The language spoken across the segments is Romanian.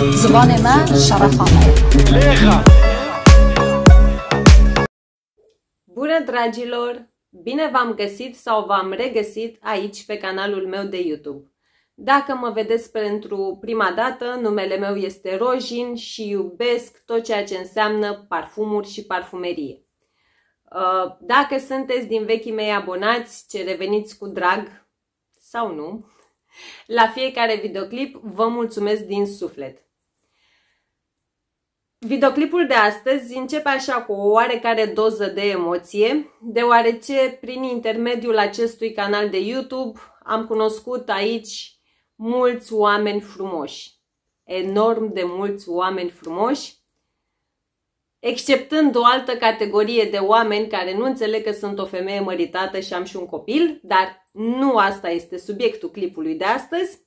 Zvane من șarafame. Leha! Bună dragilor! Bine v-am găsit sau v-am regăsit aici pe canalul meu de YouTube. Dacă mă vedeți pentru prima dată, numele meu este Rojin și iubesc tot ceea ce înseamnă parfumuri și parfumerie. Uh, dacă sunteți din vechii mei abonați, ce reveniți cu drag sau nu, la fiecare videoclip vă mulțumesc din suflet. Videoclipul de astăzi începe așa cu o oarecare doză de emoție, deoarece prin intermediul acestui canal de YouTube am cunoscut aici mulți oameni frumoși, enorm de mulți oameni frumoși, exceptând o altă categorie de oameni care nu înțeleg că sunt o femeie măritată și am și un copil, dar nu asta este subiectul clipului de astăzi,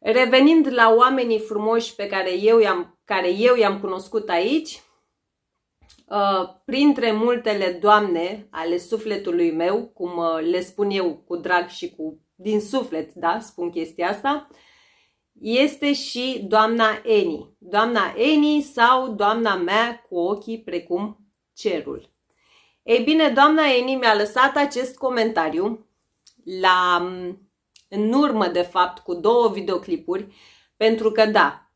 Revenind la oamenii frumoși pe care eu i-am, care eu i-am cunoscut aici, uh, printre multele doamne ale sufletului meu, cum uh, le spun eu cu drag și cu din suflet, da, spun chestia asta, este și doamna Eni. Doamna Eni sau doamna mea cu ochii precum cerul. Ei bine, doamna Eni mi-a lăsat acest comentariu la mm, în urmă, de fapt, cu două videoclipuri, pentru că da,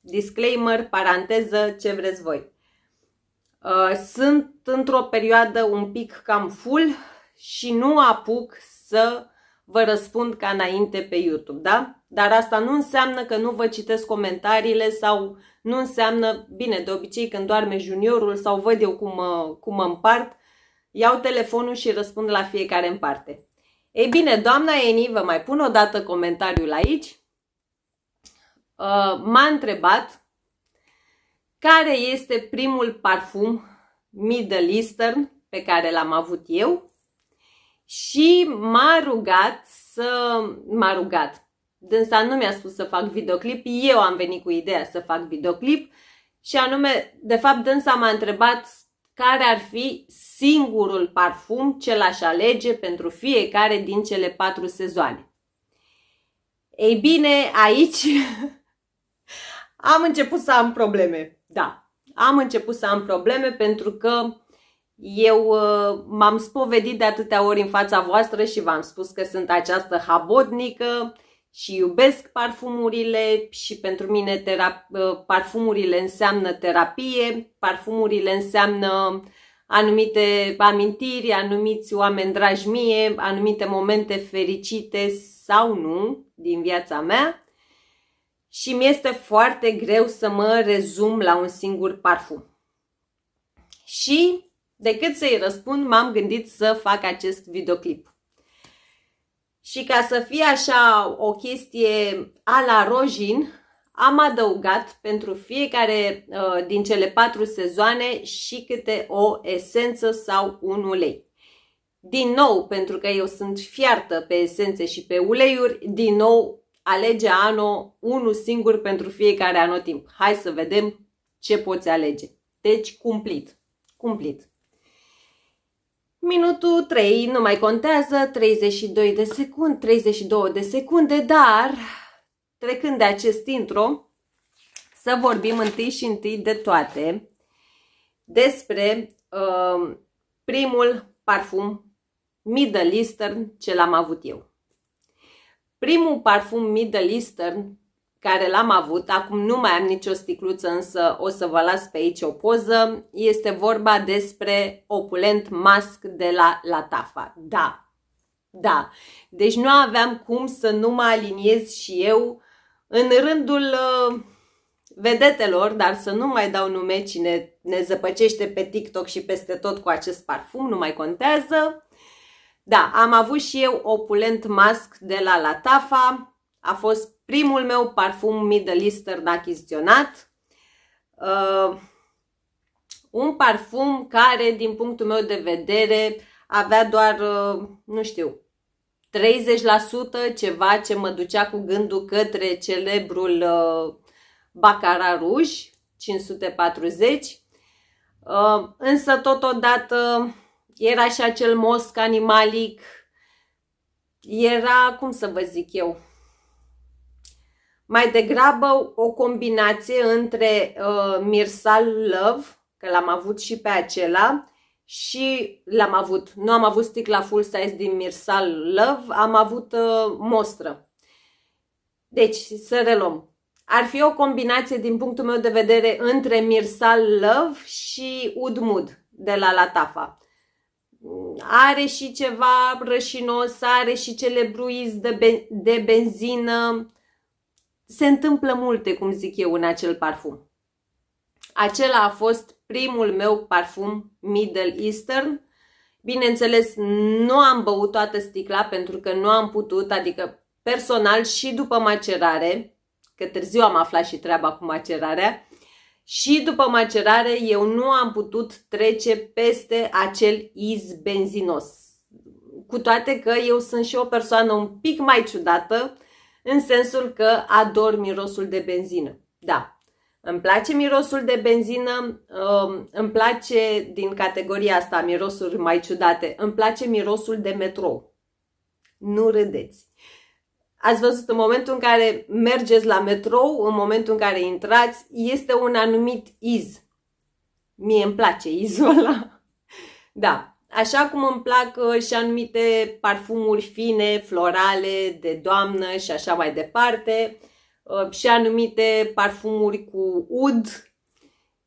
disclaimer, paranteză, ce vreți voi. Uh, sunt într-o perioadă un pic cam full și nu apuc să vă răspund ca înainte pe YouTube, da? Dar asta nu înseamnă că nu vă citesc comentariile sau nu înseamnă, bine, de obicei când doarme juniorul sau văd eu cum mă, cum mă împart, iau telefonul și răspund la fiecare în parte. Ei bine, doamna Eni, vă mai pun o dată comentariul aici. Uh, m-a întrebat care este primul parfum Middle Eastern pe care l-am avut eu și m-a rugat să... m-a rugat. Dânsa nu mi-a spus să fac videoclip, eu am venit cu ideea să fac videoclip și anume, de fapt, dânsa m-a întrebat care ar fi singurul parfum ce l-aș alege pentru fiecare din cele patru sezoane. Ei bine, aici am început să am probleme. Da, am început să am probleme pentru că eu uh, m-am spovedit de atâtea ori în fața voastră și v-am spus că sunt această habotnică și iubesc parfumurile și pentru mine ă, parfumurile înseamnă terapie, parfumurile înseamnă anumite amintiri, anumiți oameni dragi mie, anumite momente fericite sau nu din viața mea și mi-este foarte greu să mă rezum la un singur parfum. Și decât să-i răspund, m-am gândit să fac acest videoclip. Și ca să fie așa o chestie a la Rojin, am adăugat pentru fiecare uh, din cele patru sezoane și câte o esență sau un ulei. Din nou, pentru că eu sunt fiartă pe esențe și pe uleiuri, din nou alege anul unul singur pentru fiecare anotimp. Hai să vedem ce poți alege. Deci, cumplit. Cumplit. Minutul 3 nu mai contează, 32 de secunde, 32 de secunde, dar trecând de acest intro, să vorbim întâi și întâi de toate despre uh, primul parfum Middle Eastern ce l-am avut eu. Primul parfum Middle Eastern care l-am avut, acum nu mai am nicio sticluță, însă o să vă las pe aici o poză, este vorba despre opulent mask de la Latafa. Da, da, deci nu aveam cum să nu mă aliniez și eu în rândul uh, vedetelor, dar să nu mai dau nume cine ne zăpăcește pe TikTok și peste tot cu acest parfum, nu mai contează. Da, am avut și eu opulent mask de la Latafa, a fost primul meu parfum Middle Eastern achiziționat. Uh, un parfum care, din punctul meu de vedere, avea doar, uh, nu știu, 30% ceva ce mă ducea cu gândul către celebrul uh, Bacara Ruj 540. Uh, însă, totodată, era și acel mosc animalic, era, cum să vă zic eu, mai degrabă o combinație între uh, Mirsal Love, că l-am avut și pe acela, și l-am avut. Nu am avut sticla full size din Mirsal Love, am avut uh, mostră. Deci, să reluăm. Ar fi o combinație, din punctul meu de vedere, între Mirsal Love și Udmud de la Latafa. Are și ceva rășinos, are și cele bruizi de, ben de benzină, se întâmplă multe, cum zic eu, în acel parfum. Acela a fost primul meu parfum Middle Eastern. Bineînțeles, nu am băut toată sticla pentru că nu am putut, adică personal și după macerare, că târziu am aflat și treaba cu macerarea, și după macerare eu nu am putut trece peste acel iz benzinos. Cu toate că eu sunt și o persoană un pic mai ciudată, în sensul că ador mirosul de benzină. Da, îmi place mirosul de benzină, um, îmi place din categoria asta mirosuri mai ciudate, îmi place mirosul de metrou. Nu râdeți. Ați văzut în momentul în care mergeți la metrou, în momentul în care intrați, este un anumit iz. Mie îmi place izul ăla. Da, Așa cum îmi plac uh, și anumite parfumuri fine, florale, de doamnă și așa mai departe, uh, și anumite parfumuri cu ud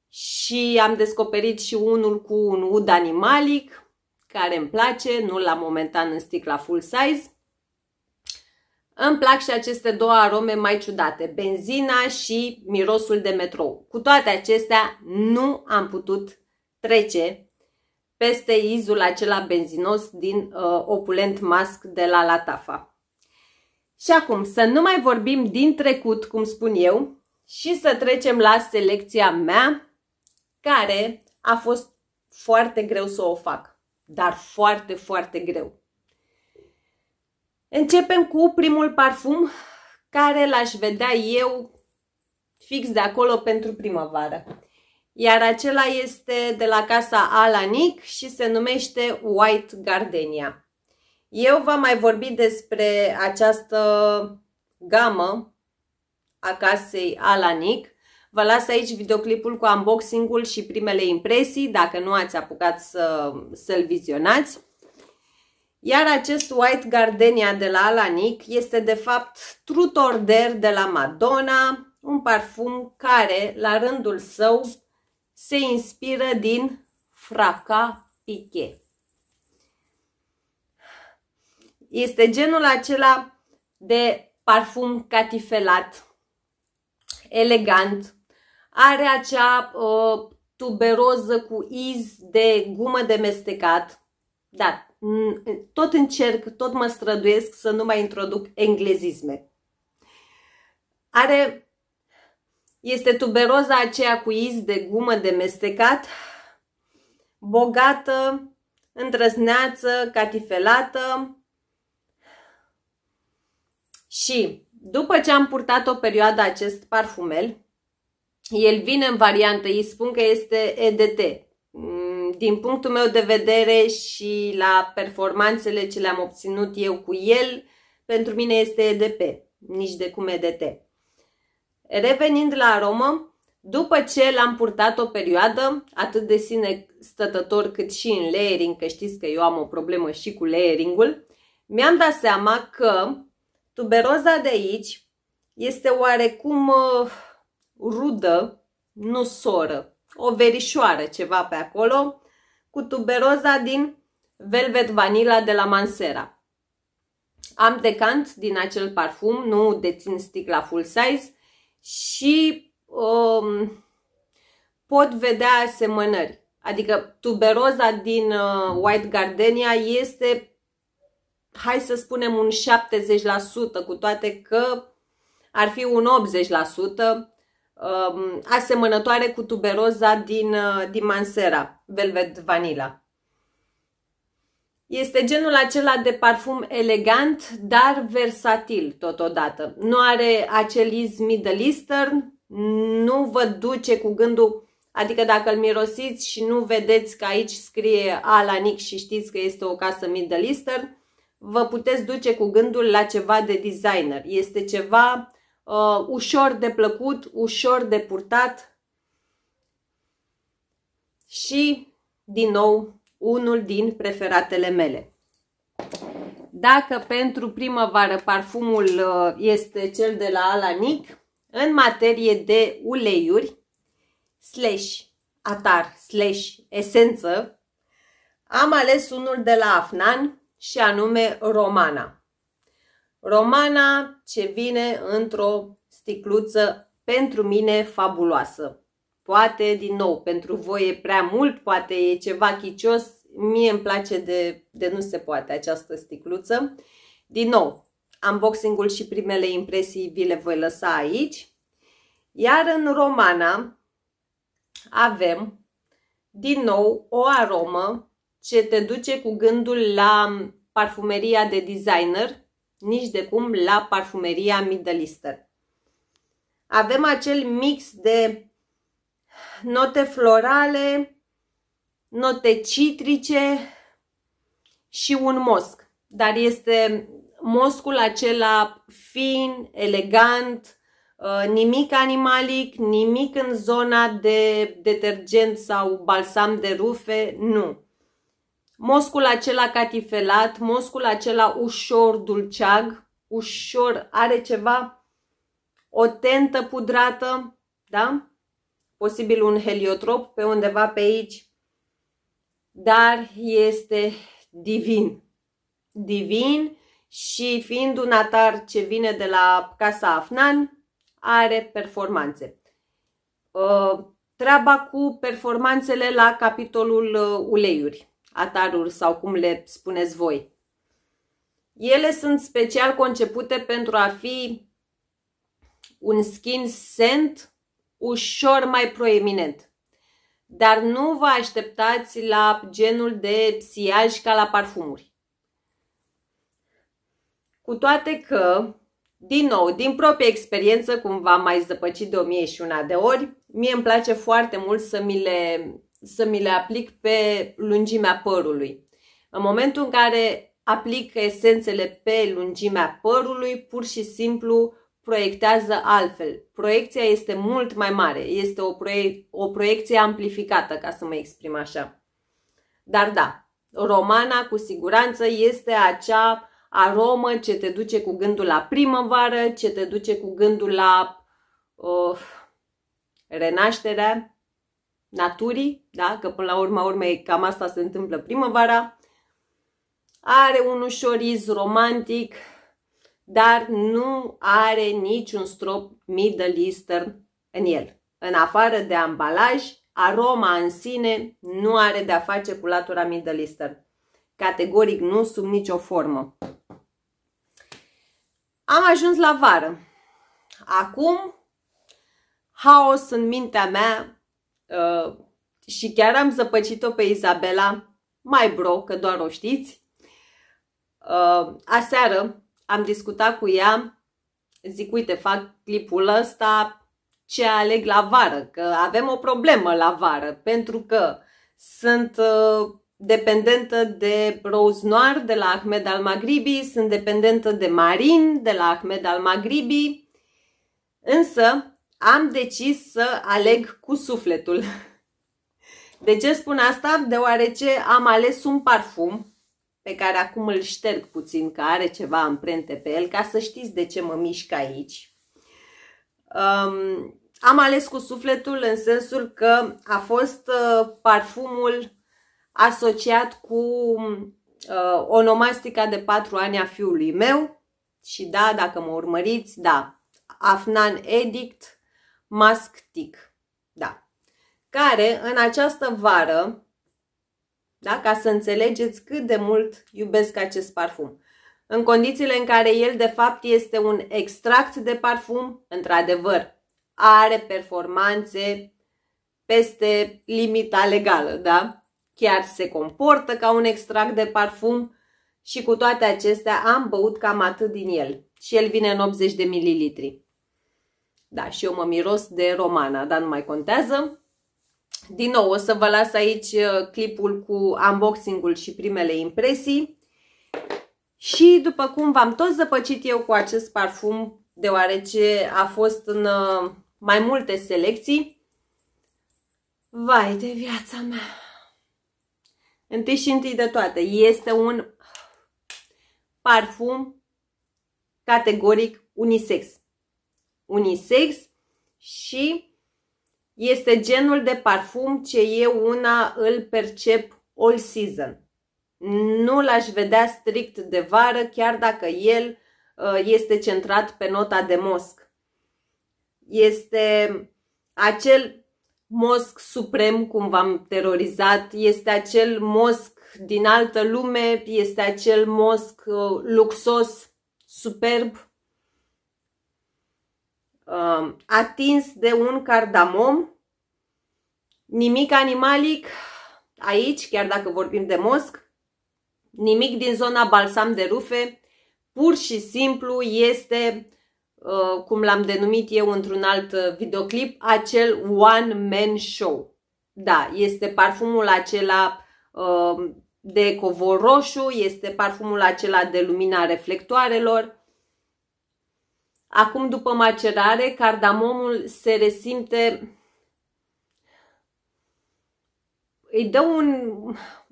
și am descoperit și unul cu un ud animalic care îmi place, nu la momentan în sticla full size. Îmi plac și aceste două arome mai ciudate, benzina și mirosul de metrou. Cu toate acestea nu am putut trece peste izul acela benzinos din uh, opulent mask de la Latafa. Și acum, să nu mai vorbim din trecut, cum spun eu, și să trecem la selecția mea, care a fost foarte greu să o fac, dar foarte, foarte greu. Începem cu primul parfum care l-aș vedea eu fix de acolo pentru primăvară iar acela este de la casa Alanic și se numește White Gardenia. Eu v-am mai vorbit despre această gamă a casei Alanic. Vă las aici videoclipul cu unboxing-ul și primele impresii, dacă nu ați apucat să, să-l vizionați. Iar acest White Gardenia de la Alanic este de fapt Trutorder de la Madonna, un parfum care, la rândul său, se inspiră din fraca piche. Este genul acela de parfum catifelat, elegant, are acea uh, tuberoză cu iz de gumă de mestecat. Da, tot încerc, tot mă străduiesc să nu mai introduc englezisme. Are este tuberoza aceea cu iz de gumă de mestecat, bogată, întrăsneață, catifelată. Și după ce am purtat o perioadă acest parfumel, el vine în variantă, îi spun că este EDT. Mm, din punctul meu de vedere și la performanțele ce le-am obținut eu cu el, pentru mine este EDP, nici de cum EDT. Revenind la aromă, după ce l-am purtat o perioadă, atât de sine stătător cât și în layering, că știți că eu am o problemă și cu layeringul, mi-am dat seama că tuberoza de aici este oarecum uh, rudă, nu soră, o verișoară ceva pe acolo, cu tuberoza din Velvet Vanilla de la Mansera. Am decant din acel parfum, nu dețin sticla full size, și um, pot vedea asemănări. Adică tuberoza din uh, White Gardenia este, hai să spunem, un 70%, cu toate că ar fi un 80%, um, asemănătoare cu tuberoza din, uh, din Mansera, Velvet Vanilla. Este genul acela de parfum elegant, dar versatil totodată. Nu are acel iz Middle Eastern, nu vă duce cu gândul Adică dacă îl mirosiți și nu vedeți că aici scrie Alanic și știți că este o casă Middle Eastern, vă puteți duce cu gândul la ceva de designer. Este ceva uh, ușor de plăcut, ușor de purtat și, din nou, unul din preferatele mele. Dacă pentru primăvară parfumul uh, este cel de la Alanic, în materie de uleiuri, slash atar, slash esență, am ales unul de la Afnan și anume Romana. Romana ce vine într-o sticluță pentru mine fabuloasă. Poate, din nou, pentru voi e prea mult, poate e ceva chicios, mie îmi place de, de nu se poate această sticluță. Din nou, unboxing-ul și primele impresii vi le voi lăsa aici. Iar în romana avem din nou o aromă ce te duce cu gândul la parfumeria de designer, nici de cum la parfumeria Middle Eastern. Avem acel mix de note florale, note citrice și un mosc. Dar este moscul acela fin, elegant, uh, nimic animalic, nimic în zona de detergent sau balsam de rufe, nu. Moscul acela catifelat, moscul acela ușor dulceag, ușor, are ceva, o tentă pudrată, da? posibil un heliotrop pe undeva pe aici, dar este divin. Divin și fiind un atar ce vine de la Casa Afnan, are performanțe. Uh, treaba cu performanțele la capitolul uh, uleiuri, ataruri sau cum le spuneți voi. Ele sunt special concepute pentru a fi un skin scent ușor mai proeminent. Dar nu vă așteptați la genul de psiaj ca la parfumuri. Cu toate că, din nou, din propria experiență, cum v-am mai zăpăcit de o mie și una de ori, mie îmi place foarte mult să mi le, să mi le aplic pe lungimea părului. În momentul în care aplic esențele pe lungimea părului, pur și simplu proiectează altfel. Proiecția este mult mai mare, este o, proie- o proiecție amplificată, ca să mă exprim așa. Dar da, romana cu siguranță este acea aromă ce te duce cu gândul la primăvară, ce te duce cu gândul la uh, renașterea naturii, da? că până la urma urmei cam asta se întâmplă primăvara. Are un ușor iz romantic, dar nu are niciun strop Middle Eastern în el. În afară de ambalaj, aroma în sine nu are de-a face cu latura Middle Eastern. Categoric nu, sub nicio formă. Am ajuns la vară. Acum, haos în mintea mea uh, și chiar am zăpăcit-o pe Izabela, mai bro, că doar o știți. Uh, aseară am discutat cu ea, zic, uite, fac clipul ăsta, ce aleg la vară, că avem o problemă la vară, pentru că sunt uh, dependentă de Rose Noir de la Ahmed al Maghribi, sunt dependentă de Marin de la Ahmed al Maghribi. însă am decis să aleg cu sufletul. De ce spun asta? Deoarece am ales un parfum pe care acum îl șterg puțin, că are ceva amprente pe el, ca să știți de ce mă mișc aici. Um, am ales cu sufletul în sensul că a fost uh, parfumul asociat cu uh, onomastica de 4 ani a fiului meu și da, dacă mă urmăriți, da, Afnan Edict Mask Tic, da, care în această vară da? Ca să înțelegeți cât de mult iubesc acest parfum. În condițiile în care el de fapt este un extract de parfum, într-adevăr, are performanțe peste limita legală, da? Chiar se comportă ca un extract de parfum și cu toate acestea am băut cam atât din el. Și el vine în 80 de mililitri. Da, și eu mă miros de romana, dar nu mai contează. Din nou, o să vă las aici uh, clipul cu unboxing-ul și primele impresii. Și după cum v-am tot zăpăcit eu cu acest parfum, deoarece a fost în uh, mai multe selecții, vai de viața mea! Întâi și întâi de toate, este un parfum categoric unisex. Unisex și este genul de parfum ce eu una îl percep all season. Nu l-aș vedea strict de vară, chiar dacă el uh, este centrat pe nota de mosc. Este acel mosc suprem, cum v-am terorizat, este acel mosc din altă lume, este acel mosc uh, luxos, superb, Um, atins de un cardamom, nimic animalic aici, chiar dacă vorbim de mosc, nimic din zona balsam de rufe, pur și simplu este, uh, cum l-am denumit eu într-un alt uh, videoclip, acel one man show. Da, este parfumul acela um, de covor roșu, este parfumul acela de lumina reflectoarelor, Acum, după macerare, cardamomul se resimte... Îi dă un,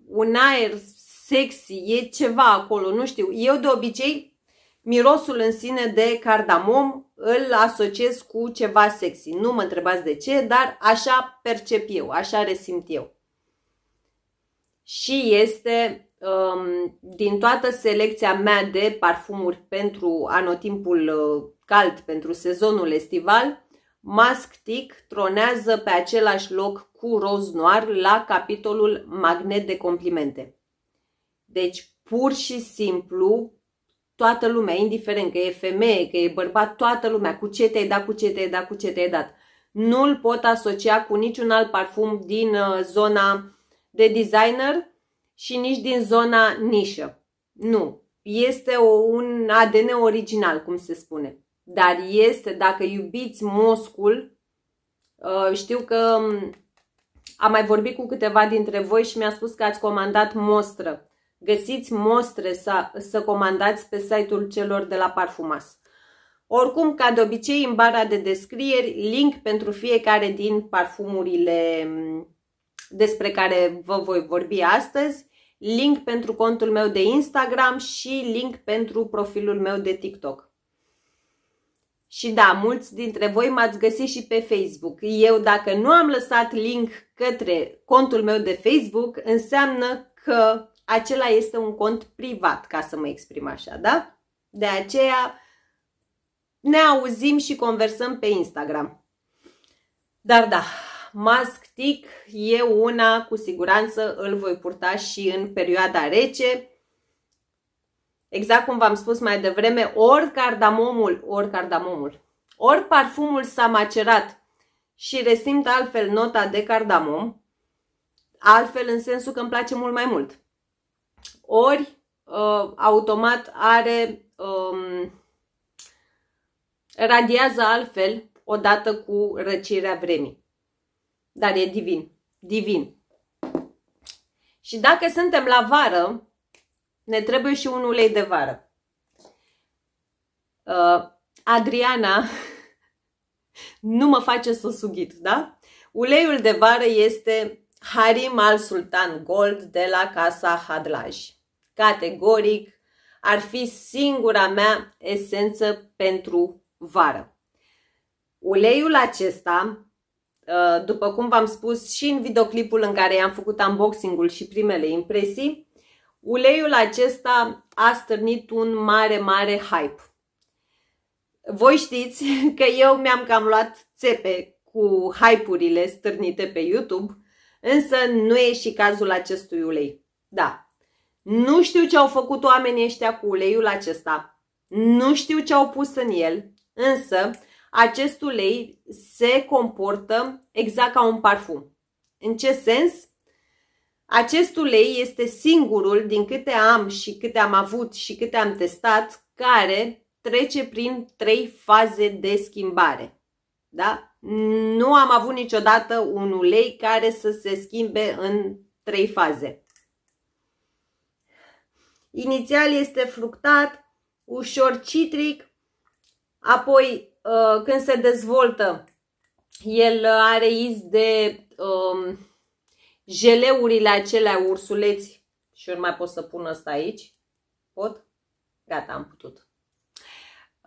un aer sexy, e ceva acolo, nu știu. Eu, de obicei, mirosul în sine de cardamom îl asociez cu ceva sexy. Nu mă întrebați de ce, dar așa percep eu, așa resimt eu. Și este Um, din toată selecția mea de parfumuri pentru anotimpul uh, cald, pentru sezonul estival, Mask Tic tronează pe același loc cu Roz Noir la capitolul Magnet de complimente. Deci, pur și simplu, toată lumea, indiferent că e femeie, că e bărbat, toată lumea, cu ce te-ai dat, cu ce te-ai dat, cu ce te-ai dat. Nu-l pot asocia cu niciun alt parfum din uh, zona de designer, și nici din zona nișă. Nu. Este o, un ADN original, cum se spune. Dar este, dacă iubiți moscul, uh, știu că um, am mai vorbit cu câteva dintre voi și mi-a spus că ați comandat mostră. Găsiți mostre să, să comandați pe site-ul celor de la Parfumas. Oricum, ca de obicei, în bara de descrieri, link pentru fiecare din parfumurile um, despre care vă voi vorbi astăzi, link pentru contul meu de Instagram și link pentru profilul meu de TikTok. Și da, mulți dintre voi m-ați găsit și pe Facebook. Eu dacă nu am lăsat link către contul meu de Facebook, înseamnă că acela este un cont privat, ca să mă exprim așa, da? De aceea ne auzim și conversăm pe Instagram. Dar da, mask tic, e una cu siguranță îl voi purta și în perioada rece. Exact cum v-am spus mai devreme, ori cardamomul, ori cardamomul, ori parfumul s-a macerat și resimt altfel nota de cardamom, altfel în sensul că îmi place mult mai mult. Ori uh, automat are um, radiază altfel odată cu răcirea vremii. Dar e divin. Divin. Și dacă suntem la vară, ne trebuie și un ulei de vară. Uh, Adriana nu mă face să sughit, da? Uleiul de vară este Harim al Sultan Gold de la Casa Hadlaj. Categoric ar fi singura mea esență pentru vară. Uleiul acesta Uh, după cum v-am spus și în videoclipul în care i-am făcut unboxing-ul și primele impresii, uleiul acesta a stârnit un mare, mare hype. Voi știți că eu mi-am cam luat țepe cu hype-urile stârnite pe YouTube, însă nu e și cazul acestui ulei. Da, nu știu ce au făcut oamenii ăștia cu uleiul acesta, nu știu ce au pus în el, însă acest ulei se comportă exact ca un parfum. În ce sens? Acest ulei este singurul din câte am și câte am avut și câte am testat care trece prin trei faze de schimbare. Da? Nu am avut niciodată un ulei care să se schimbe în trei faze. Inițial este fructat, ușor citric, apoi Uh, când se dezvoltă, el are iz de um, jeleurile acelea ursuleți și eu nu mai pot să pun asta aici. Pot? Gata, am putut.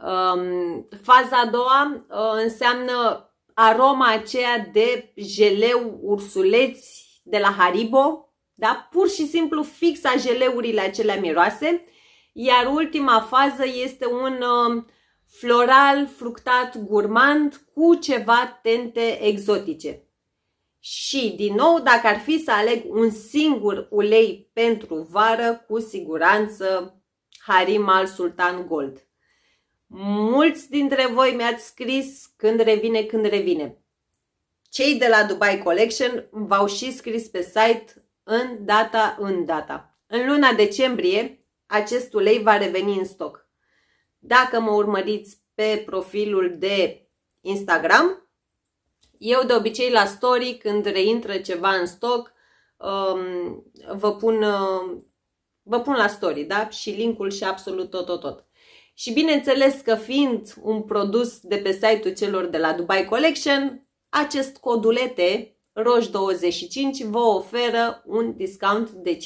Um, faza a doua uh, înseamnă aroma aceea de jeleu ursuleți de la Haribo, da? pur și simplu fixa jeleurile acelea miroase. Iar ultima fază este un uh, floral, fructat, gurmand, cu ceva tente exotice. Și, din nou, dacă ar fi să aleg un singur ulei pentru vară, cu siguranță Harim al Sultan Gold. Mulți dintre voi mi-ați scris când revine, când revine. Cei de la Dubai Collection v-au și scris pe site în data, în data. În luna decembrie, acest ulei va reveni în stoc. Dacă mă urmăriți pe profilul de Instagram, eu de obicei la story, când reintră ceva în stoc, um, vă pun, um, vă pun la story, da? Și linkul și absolut tot, tot, tot. Și bineînțeles că fiind un produs de pe site-ul celor de la Dubai Collection, acest codulete roș 25 vă oferă un discount de 5%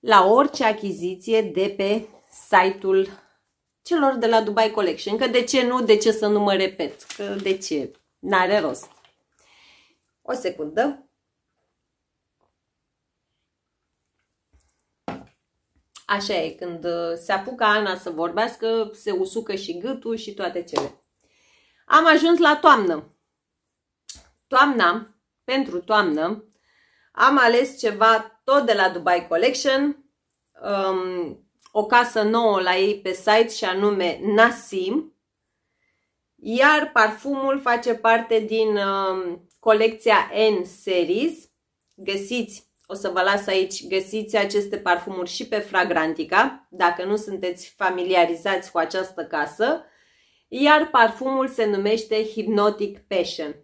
la orice achiziție de pe site-ul celor de la Dubai Collection. Că de ce nu, de ce să nu mă repet? Că de ce? N-are rost. O secundă. Așa e, când uh, se apucă Ana să vorbească, se usucă și gâtul și toate cele. Am ajuns la toamnă. Toamna, pentru toamnă, am ales ceva tot de la Dubai Collection. Um, o casă nouă la ei pe site și anume Nasim, iar parfumul face parte din uh, colecția N-Series. Găsiți, o să vă las aici, găsiți aceste parfumuri și pe Fragrantica, dacă nu sunteți familiarizați cu această casă, iar parfumul se numește Hypnotic Passion.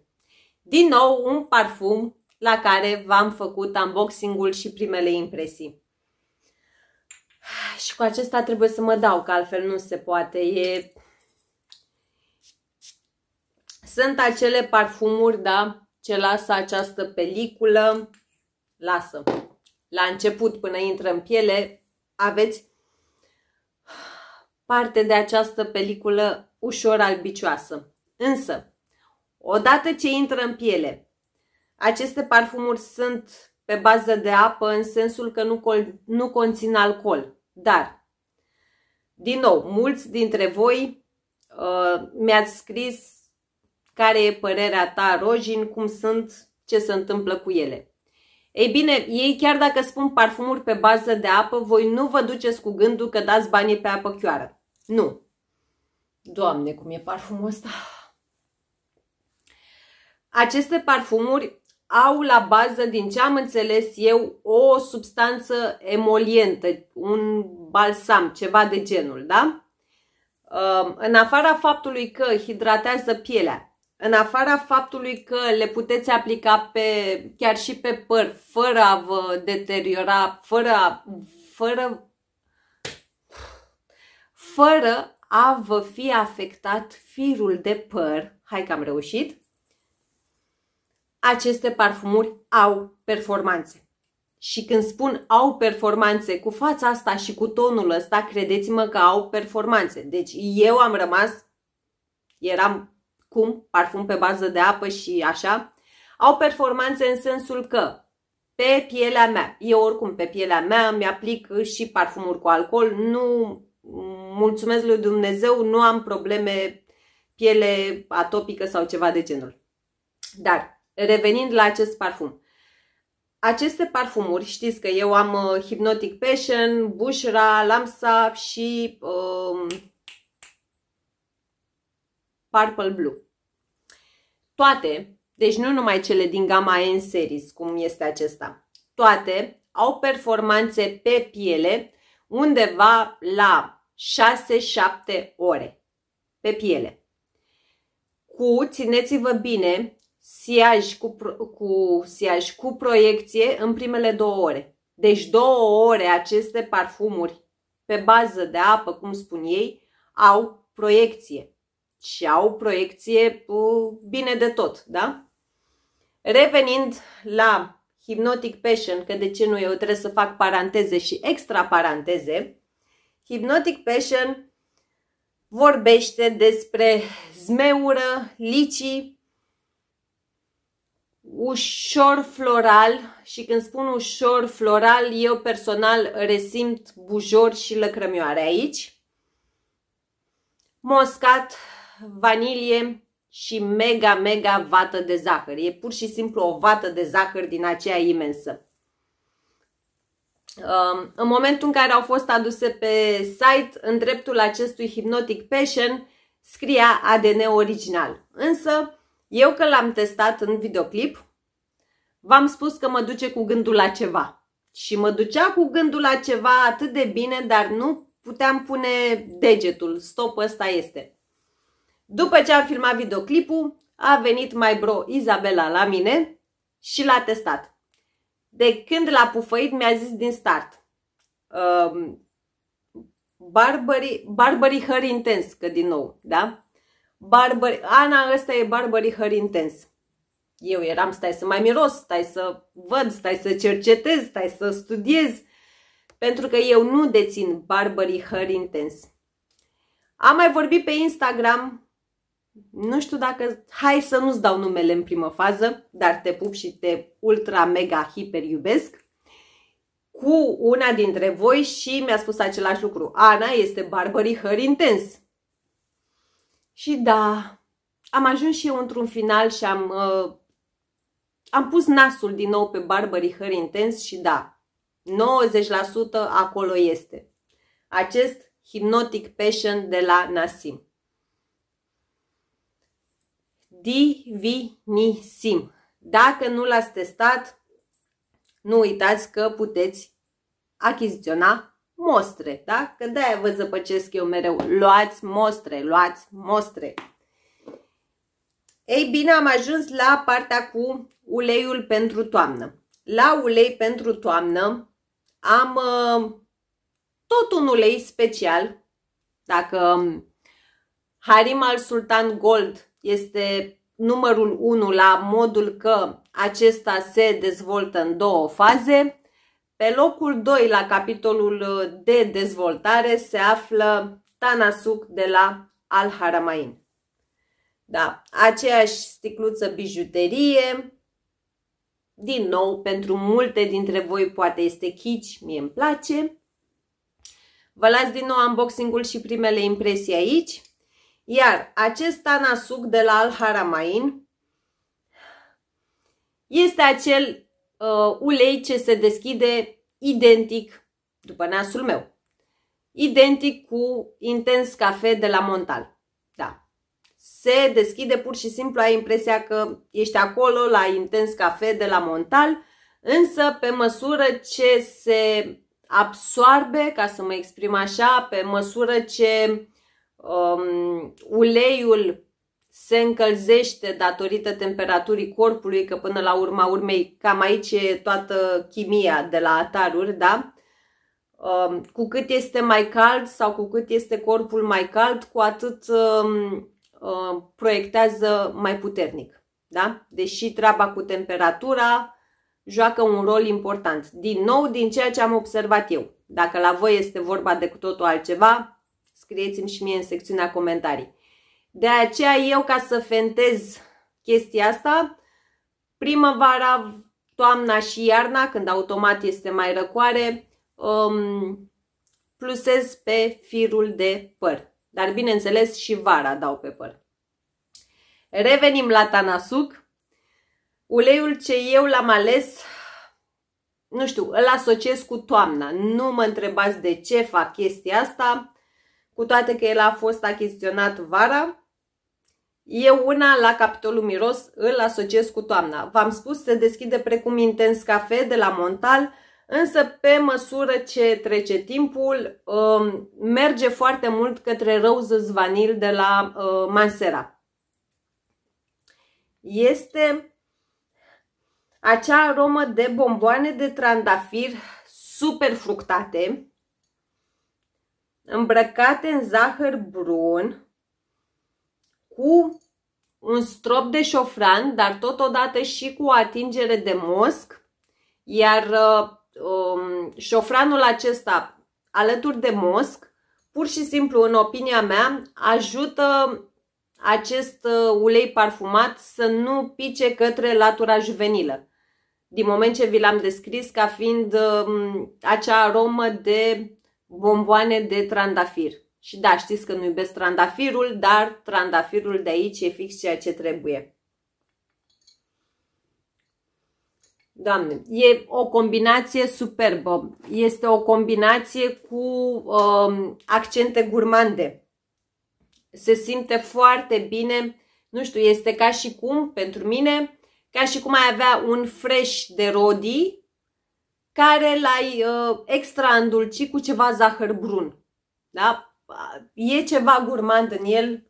Din nou, un parfum la care v-am făcut unboxing-ul și primele impresii. Ah, și cu acesta trebuie să mă dau, că altfel nu se poate. E... Sunt acele parfumuri, da, ce lasă această peliculă, lasă. La început, până intră în piele, aveți parte de această peliculă ușor albicioasă. Însă, odată ce intră în piele, aceste parfumuri sunt pe bază de apă în sensul că nu, nu conțin alcool. Dar, din nou, mulți dintre voi uh, mi-ați scris care e părerea ta, rojin, cum sunt, ce se întâmplă cu ele. Ei bine, ei chiar dacă spun parfumuri pe bază de apă, voi nu vă duceți cu gândul că dați banii pe apă chioară. Nu. Doamne, cum e parfumul ăsta! Aceste parfumuri au la bază, din ce am înțeles eu, o substanță emolientă, un balsam, ceva de genul, da? În afara faptului că hidratează pielea, în afara faptului că le puteți aplica pe, chiar și pe păr, fără a vă deteriora, fără, a, fără, fără a vă fi afectat firul de păr, hai că am reușit, aceste parfumuri au performanțe. Și când spun au performanțe, cu fața asta și cu tonul ăsta, credeți-mă că au performanțe. Deci eu am rămas, eram cum, parfum pe bază de apă și așa, au performanțe în sensul că pe pielea mea, eu oricum pe pielea mea îmi aplic și parfumuri cu alcool, nu mulțumesc lui Dumnezeu, nu am probleme piele atopică sau ceva de genul. Dar Revenind la acest parfum. Aceste parfumuri, știți că eu am uh, Hypnotic Passion, Bushra, Lamsa și uh, Purple Blue. Toate, deci nu numai cele din gama N-Series, cum este acesta, toate au performanțe pe piele undeva la 6-7 ore pe piele. Cu, țineți-vă bine, siaj cu, cu, siaj cu proiecție în primele două ore. Deci două ore aceste parfumuri pe bază de apă, cum spun ei, au proiecție. Și au proiecție bine de tot, da? Revenind la Hypnotic Passion, că de ce nu eu trebuie să fac paranteze și extra paranteze, Hypnotic Passion vorbește despre zmeură, licii, ușor floral și când spun ușor floral, eu personal resimt bujor și lăcrămioare aici. Moscat, vanilie și mega, mega vată de zahăr. E pur și simplu o vată de zahăr din aceea imensă. Um, în momentul în care au fost aduse pe site, în dreptul acestui Hypnotic Passion scria ADN original. Însă, eu că l-am testat în videoclip, v-am spus că mă duce cu gândul la ceva. Și mă ducea cu gândul la ceva atât de bine, dar nu puteam pune degetul. Stop, ăsta este. După ce am filmat videoclipul, a venit mai bro Izabela la mine și l-a testat. De când l-a pufăit, mi-a zis din start. Um, Barbary, Barbary Her Intense, că din nou, da? Barbări, Ana, ăsta e Barbării Hăr Intens. Eu eram, stai să mai miros, stai să văd, stai să cercetez, stai să studiez, pentru că eu nu dețin Barbării Hăr Intens. Am mai vorbit pe Instagram, nu știu dacă, hai să nu-ți dau numele în primă fază, dar te pup și te ultra mega hiper iubesc cu una dintre voi și mi-a spus același lucru. Ana este Barbary Hăr Intens. Și da, am ajuns și eu într-un final și am, uh, am pus nasul din nou pe Barbary Hair Intense și da, 90% acolo este. Acest Hypnotic Passion de la Nasim. Divinisim. Dacă nu l-ați testat, nu uitați că puteți achiziționa mostre, da? Că de-aia vă zăpăcesc eu mereu. Luați mostre, luați mostre. Ei bine, am ajuns la partea cu uleiul pentru toamnă. La ulei pentru toamnă am uh, tot un ulei special. Dacă um, Harim al Sultan Gold este numărul 1 la modul că acesta se dezvoltă în două faze, pe locul 2 la capitolul uh, de dezvoltare se află Tanasuk de la Al Haramain. Da, aceeași sticluță bijuterie, din nou, pentru multe dintre voi poate este chici, mie îmi place. Vă las din nou unboxing-ul și primele impresii aici. Iar acest Tanasuk de la Al Haramain este acel uh, ulei ce se deschide identic după nasul meu. Identic cu Intens Cafe de la Montal. Da. Se deschide pur și simplu, ai impresia că ești acolo la Intens Cafe de la Montal, însă pe măsură ce se absoarbe, ca să mă exprim așa, pe măsură ce um, uleiul se încălzește datorită temperaturii corpului, că până la urma urmei cam aici e toată chimia de la ataruri, da? Um, cu cât este mai cald sau cu cât este corpul mai cald, cu atât um, uh, proiectează mai puternic, da? Deși treaba cu temperatura joacă un rol important. Din nou, din ceea ce am observat eu. Dacă la voi este vorba de cu totul altceva, scrieți-mi și mie în secțiunea comentarii. De aceea eu, ca să fentez chestia asta, primăvara, toamna și iarna, când automat este mai răcoare, um, plusez pe firul de păr. Dar bineînțeles și vara dau pe păr. Revenim la tanasuc. Uleiul ce eu l-am ales, nu știu, îl asociez cu toamna. Nu mă întrebați de ce fac chestia asta, cu toate că el a fost achiziționat vara. Eu una la capitolul miros îl asociez cu toamna. V-am spus, se deschide precum intens cafe de la Montal, însă pe măsură ce trece timpul, um, merge foarte mult către Roses Vanil de la uh, Mansera. Este acea aromă de bomboane de trandafir super fructate, îmbrăcate în zahăr brun, cu un strop de șofran, dar totodată și cu atingere de mosc, iar uh, um, șofranul acesta alături de mosc, pur și simplu, în opinia mea, ajută acest uh, ulei parfumat să nu pice către latura juvenilă. Din moment ce vi l-am descris ca fiind um, acea aromă de bomboane de trandafir. Și da, știți că nu iubesc trandafirul, dar trandafirul de aici e fix ceea ce trebuie. Doamne, e o combinație superbă. Este o combinație cu um, accente gurmande. Se simte foarte bine. Nu știu, este ca și cum, pentru mine, ca și cum ai avea un fresh de rodi care l-ai uh, extra îndulci cu ceva zahăr brun. Da? e ceva gurmand în el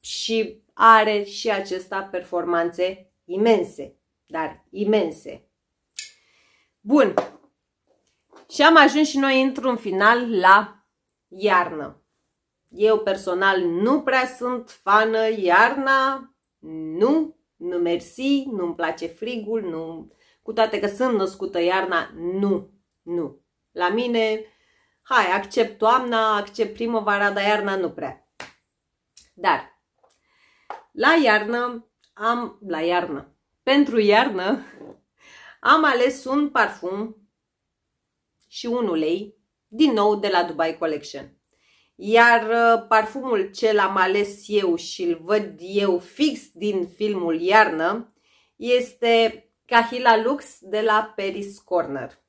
și are și acesta performanțe imense, dar imense. Bun. Și am ajuns și noi într-un final la iarnă. Eu personal nu prea sunt fană iarna, nu, nu mersi, nu-mi place frigul, nu. Cu toate că sunt născută iarna, nu, nu. La mine hai, accept toamna, accept primăvara, dar iarna nu prea. Dar, la iarnă am, la iarnă, pentru iarnă am ales un parfum și un ulei, din nou de la Dubai Collection. Iar uh, parfumul ce l-am ales eu și îl văd eu fix din filmul Iarnă este Cahila Lux de la Paris Corner.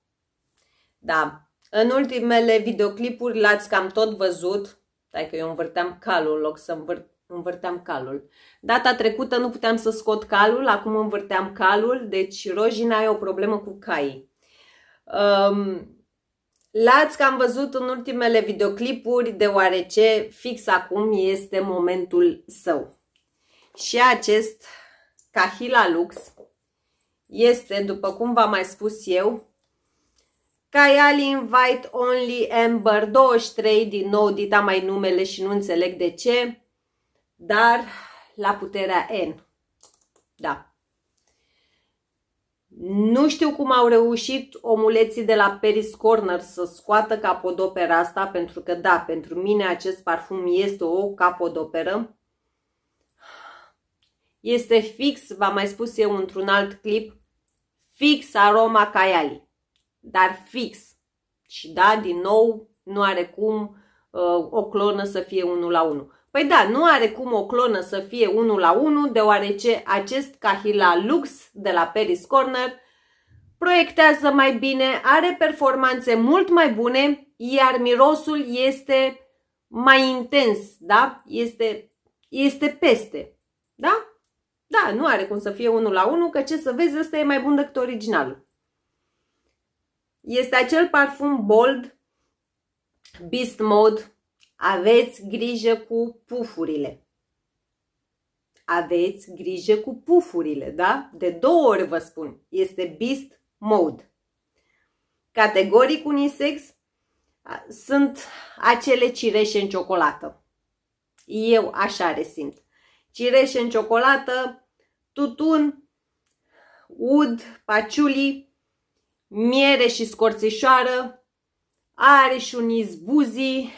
Da, în ultimele videoclipuri l-ați cam tot văzut. Stai că eu învârteam calul în loc să învâr învârteam calul. Data trecută nu puteam să scot calul, acum învârteam calul, deci Rojina e o problemă cu caii. Um, L-ați cam văzut în ultimele videoclipuri, deoarece fix acum este momentul său. Și acest Cahila Lux este, după cum v-am mai spus eu, Kayali Invite Only Amber 23, din nou dita mai numele și nu înțeleg de ce, dar la puterea N. Da. Nu știu cum au reușit omuleții de la Paris Corner să scoată capodopera asta, pentru că da, pentru mine acest parfum este o capodoperă. Este fix, v-am mai spus eu într-un alt clip, fix aroma Kayali dar fix. Și da, din nou, nu are cum uh, o clonă să fie 1 la 1. Păi da, nu are cum o clonă să fie 1 la 1, deoarece acest Cahila Lux de la Paris Corner proiectează mai bine, are performanțe mult mai bune, iar mirosul este mai intens, da? Este, este peste, da? Da, nu are cum să fie unul la 1, că ce să vezi, ăsta e mai bun decât originalul. Este acel parfum bold, beast mode, aveți grijă cu pufurile. Aveți grijă cu pufurile, da? De două ori vă spun, este beast mode. Categoric unisex sunt acele cireșe în ciocolată. Eu așa resimt. Cireșe în ciocolată, tutun, ud, paciulii, miere și scorțișoară, are și un izbuzi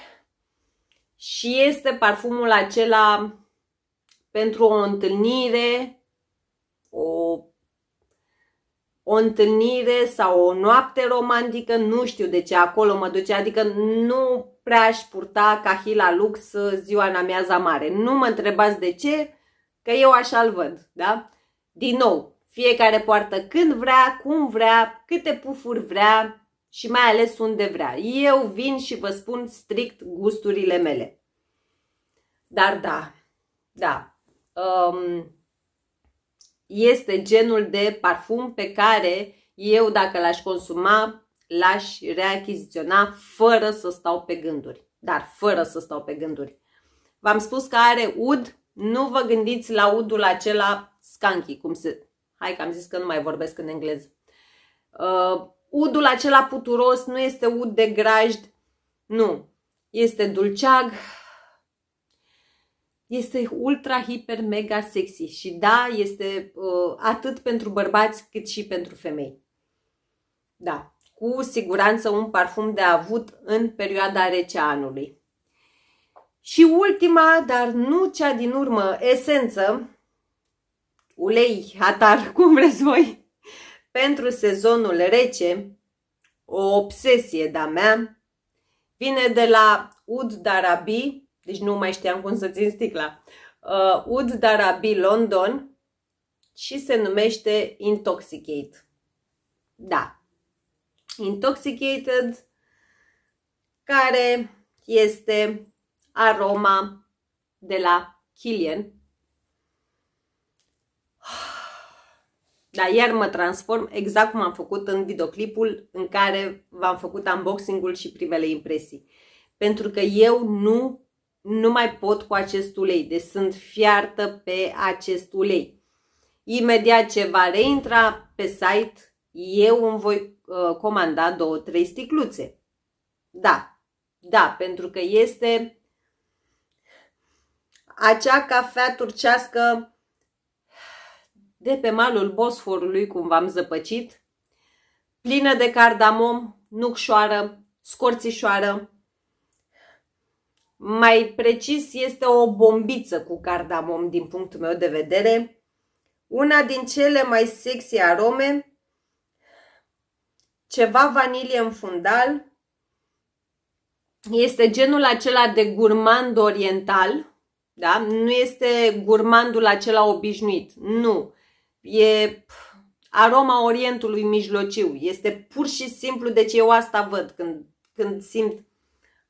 și este parfumul acela pentru o întâlnire, o, o întâlnire sau o noapte romantică, nu știu de ce acolo mă duce, adică nu prea aș purta Cahila Lux ziua în amiaza mare. Nu mă întrebați de ce, că eu așa-l văd, da? Din nou, fiecare poartă când vrea, cum vrea, câte pufuri vrea și mai ales unde vrea. Eu vin și vă spun strict gusturile mele. Dar da, da, um, este genul de parfum pe care eu, dacă l-aș consuma, l-aș reachiziționa fără să stau pe gânduri. Dar fără să stau pe gânduri. V-am spus că are ud, nu vă gândiți la udul acela skunky, cum se, Hai că am zis că nu mai vorbesc în engleză. Uh, udul acela puturos nu este ud de grajd, nu. Este dulceag, este ultra, hiper, mega sexy și da, este uh, atât pentru bărbați cât și pentru femei. Da, cu siguranță un parfum de avut în perioada rece a anului. Și ultima, dar nu cea din urmă, esență, ulei, atar, cum vreți voi, pentru sezonul rece, o obsesie de-a mea, vine de la Ud Darabi, deci nu mai știam cum să țin sticla, uh, Ud Darabi London și se numește Intoxicate. Da, Intoxicated, care este aroma de la Killian, Dar iar mă transform exact cum am făcut în videoclipul în care v-am făcut unboxing-ul și primele impresii. Pentru că eu nu, nu mai pot cu acest ulei, deci sunt fiartă pe acest ulei. Imediat ce va reintra pe site, eu îmi voi uh, comanda 2-3 sticluțe. Da, da, pentru că este acea cafea turcească de pe malul Bosforului, cum v-am zăpăcit, plină de cardamom, nucșoară, scorțișoară. Mai precis este o bombiță cu cardamom din punctul meu de vedere, una din cele mai sexy arome, ceva vanilie în fundal, este genul acela de gurmand oriental, da? nu este gurmandul acela obișnuit, nu e aroma Orientului mijlociu. Este pur și simplu, deci eu asta văd când, când simt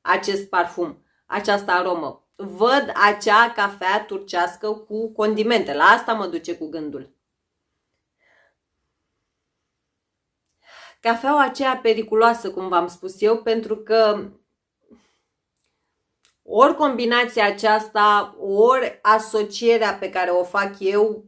acest parfum, această aromă. Văd acea cafea turcească cu condimente. La asta mă duce cu gândul. Cafeaua aceea periculoasă, cum v-am spus eu, pentru că ori combinația aceasta, ori asocierea pe care o fac eu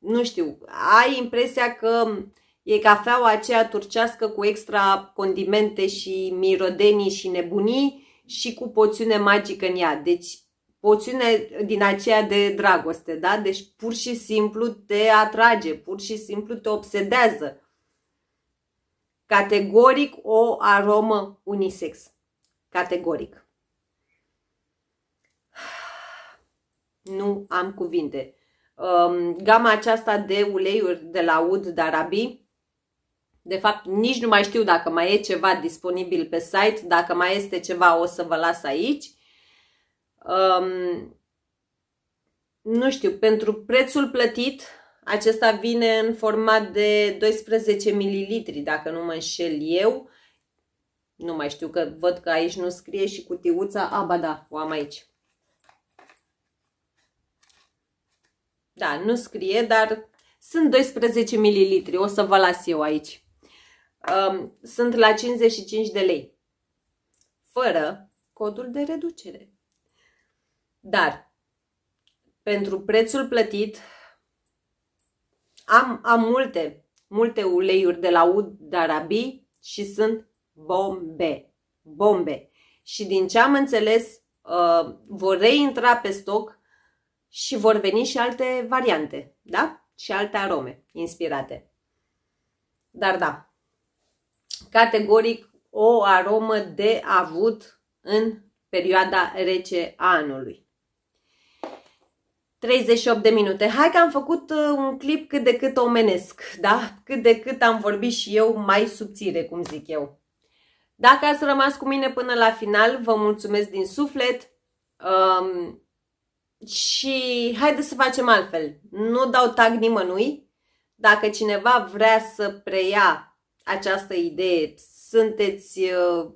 nu știu, ai impresia că e cafeaua aceea turcească cu extra condimente și mirodenii și nebunii și cu poțiune magică în ea. Deci poțiune din aceea de dragoste, da? Deci pur și simplu te atrage, pur și simplu te obsedează. Categoric o aromă unisex. Categoric. Nu am cuvinte. Um, gama aceasta de uleiuri de la Ud Darabi. De fapt, nici nu mai știu dacă mai e ceva disponibil pe site. Dacă mai este ceva, o să vă las aici. Um, nu știu, pentru prețul plătit, acesta vine în format de 12 ml, dacă nu mă înșel eu. Nu mai știu că văd că aici nu scrie și cutiuța. Aba da, o am aici. Da, nu scrie, dar sunt 12 ml, o să vă las eu aici. Um, sunt la 55 de lei, fără codul de reducere. Dar, pentru prețul plătit, am, am multe, multe uleiuri de la Ud Darabi și sunt bombe, bombe. Și din ce am înțeles, uh, vor reintra pe stoc și vor veni și alte variante, da? Și alte arome inspirate. Dar da, categoric o aromă de avut în perioada rece a anului. 38 de minute. Hai că am făcut uh, un clip cât de cât omenesc, da? Cât de cât am vorbit și eu mai subțire, cum zic eu. Dacă ați rămas cu mine până la final, vă mulțumesc din suflet. Um, și haide să facem altfel. Nu dau tag nimănui. Dacă cineva vrea să preia această idee, sunteți, uh,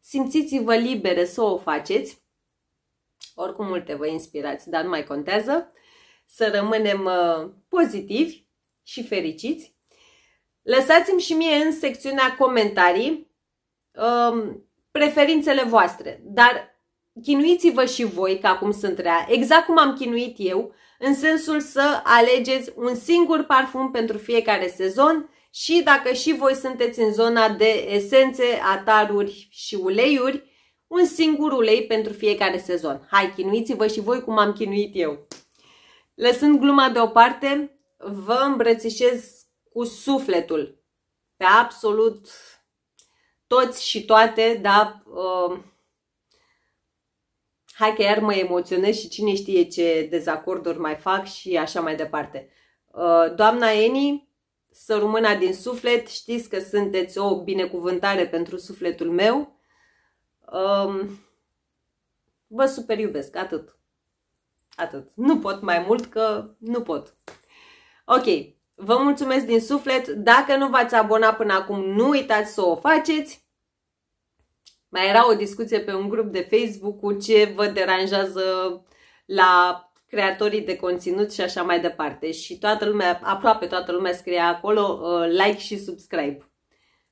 simțiți-vă libere să o faceți. Oricum multe vă inspirați, dar nu mai contează. Să rămânem uh, pozitivi și fericiți. Lăsați-mi și mie în secțiunea comentarii um, preferințele voastre, dar chinuiți-vă și voi, că cum sunt rea, exact cum am chinuit eu, în sensul să alegeți un singur parfum pentru fiecare sezon și dacă și voi sunteți în zona de esențe, ataruri și uleiuri, un singur ulei pentru fiecare sezon. Hai, chinuiți-vă și voi cum am chinuit eu. Lăsând gluma deoparte, vă îmbrățișez cu sufletul pe absolut toți și toate, da, uh, hai că iar mă emoționez și cine știe ce dezacorduri mai fac și așa mai departe. Uh, doamna Eni, să rămână din suflet, știți că sunteți o binecuvântare pentru sufletul meu. Um, vă super iubesc, atât. Atât. Nu pot mai mult că nu pot. Ok, vă mulțumesc din suflet. Dacă nu v-ați abonat până acum, nu uitați să o faceți. Mai era o discuție pe un grup de Facebook cu ce vă deranjează la creatorii de conținut și așa mai departe. Și toată lumea, aproape toată lumea scrie acolo uh, like și subscribe.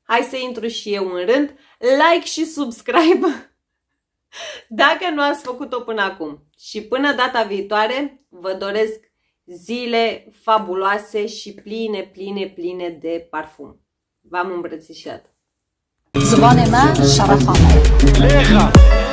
Hai să intru și eu în rând. Like și subscribe dacă nu ați făcut-o până acum. Și până data viitoare, vă doresc zile fabuloase și pline, pline, pline de parfum. V-am îmbrățișat! زبان من شرف آمد